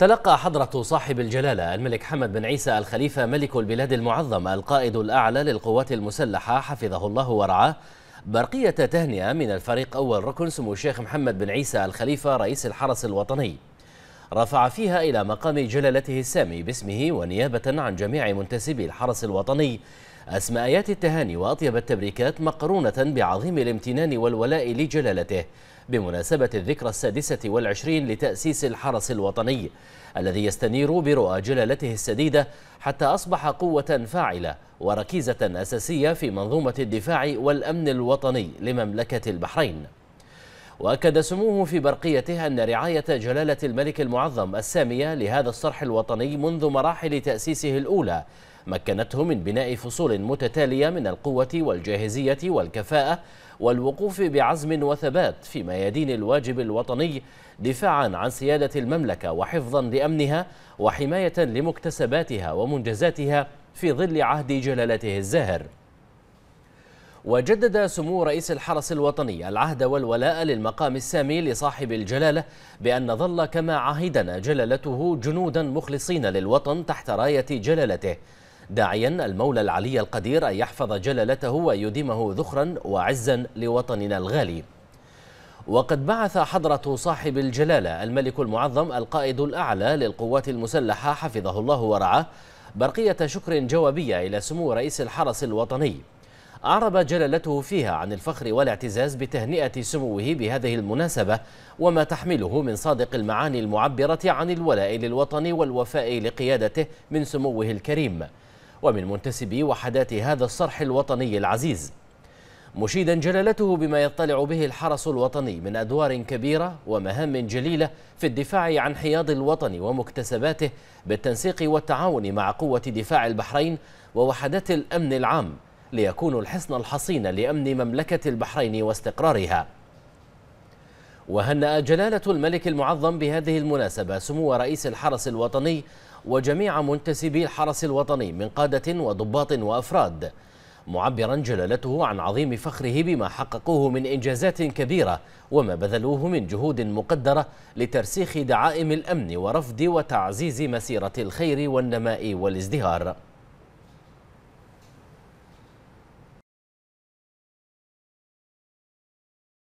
تلقى حضرة صاحب الجلالة الملك حمد بن عيسى الخليفة ملك البلاد المعظم القائد الأعلى للقوات المسلحة حفظه الله ورعاه برقية تهنئة من الفريق أول ركن سمو الشيخ محمد بن عيسى الخليفة رئيس الحرس الوطني رفع فيها إلى مقام جلالته السامي باسمه ونيابة عن جميع منتسبي الحرس الوطني أسمى آيات التهاني وأطيب التبريكات مقرونة بعظيم الامتنان والولاء لجلالته بمناسبة الذكرى السادسة والعشرين لتأسيس الحرس الوطني الذي يستنير برؤى جلالته السديدة حتى أصبح قوة فاعلة وركيزة أساسية في منظومة الدفاع والأمن الوطني لمملكة البحرين وأكد سموه في برقيته أن رعاية جلالة الملك المعظم السامية لهذا الصرح الوطني منذ مراحل تأسيسه الأولى مكنته من بناء فصول متتالية من القوة والجاهزية والكفاءة والوقوف بعزم وثبات في ميادين الواجب الوطني دفاعا عن سيادة المملكة وحفظا لأمنها وحماية لمكتسباتها ومنجزاتها في ظل عهد جلالته الزاهر وجدد سمو رئيس الحرس الوطني العهد والولاء للمقام السامي لصاحب الجلالة بأن ظل كما عهدنا جلالته جنودا مخلصين للوطن تحت راية جلالته داعيا المولى العلي القدير أن يحفظ جلالته ويديمه ذخرا وعزا لوطننا الغالي وقد بعث حضرة صاحب الجلالة الملك المعظم القائد الأعلى للقوات المسلحة حفظه الله ورعاه برقية شكر جوابية إلى سمو رئيس الحرس الوطني أعرب جلالته فيها عن الفخر والاعتزاز بتهنئة سموه بهذه المناسبة وما تحمله من صادق المعاني المعبرة عن الولاء للوطن والوفاء لقيادته من سموه الكريم ومن منتسبي وحدات هذا الصرح الوطني العزيز مشيدا جلالته بما يطلع به الحرس الوطني من أدوار كبيرة ومهام جليلة في الدفاع عن حياض الوطن ومكتسباته بالتنسيق والتعاون مع قوة دفاع البحرين ووحدات الأمن العام ليكونوا الحصن الحصين لأمن مملكة البحرين واستقرارها وهنأ جلالة الملك المعظم بهذه المناسبة سمو رئيس الحرس الوطني وجميع منتسبي الحرس الوطني من قادة وضباط وأفراد معبرا جلالته عن عظيم فخره بما حققوه من إنجازات كبيرة وما بذلوه من جهود مقدرة لترسيخ دعائم الأمن ورفض وتعزيز مسيرة الخير والنماء والازدهار